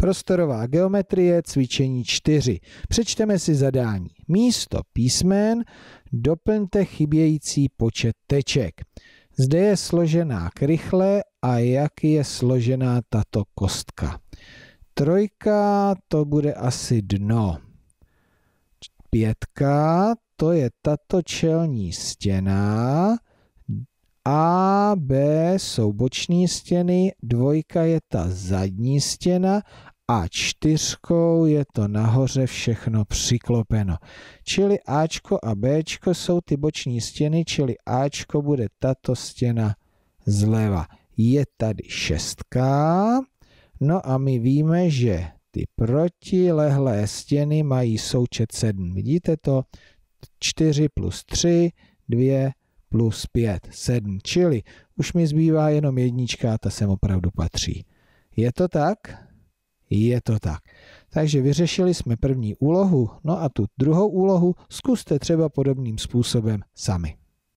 Prostorová geometrie, cvičení 4. Přečteme si zadání. Místo písmen doplňte chybějící počet teček. Zde je složená krychle a jak je složená tato kostka. Trojka to bude asi dno. Pětka to je tato čelní stěna. A, B jsou boční stěny, dvojka je ta zadní stěna a 4 je to nahoře všechno přiklopeno. Čili A a B jsou ty boční stěny, čili A bude tato stěna zleva. Je tady šestka, no a my víme, že ty protilehlé stěny mají součet 7. Vidíte to? 4 plus 3, 2 plus 5, 7. Čili už mi zbývá jenom jednička a ta sem opravdu patří. Je to tak? Je to tak. Takže vyřešili jsme první úlohu, no a tu druhou úlohu zkuste třeba podobným způsobem sami.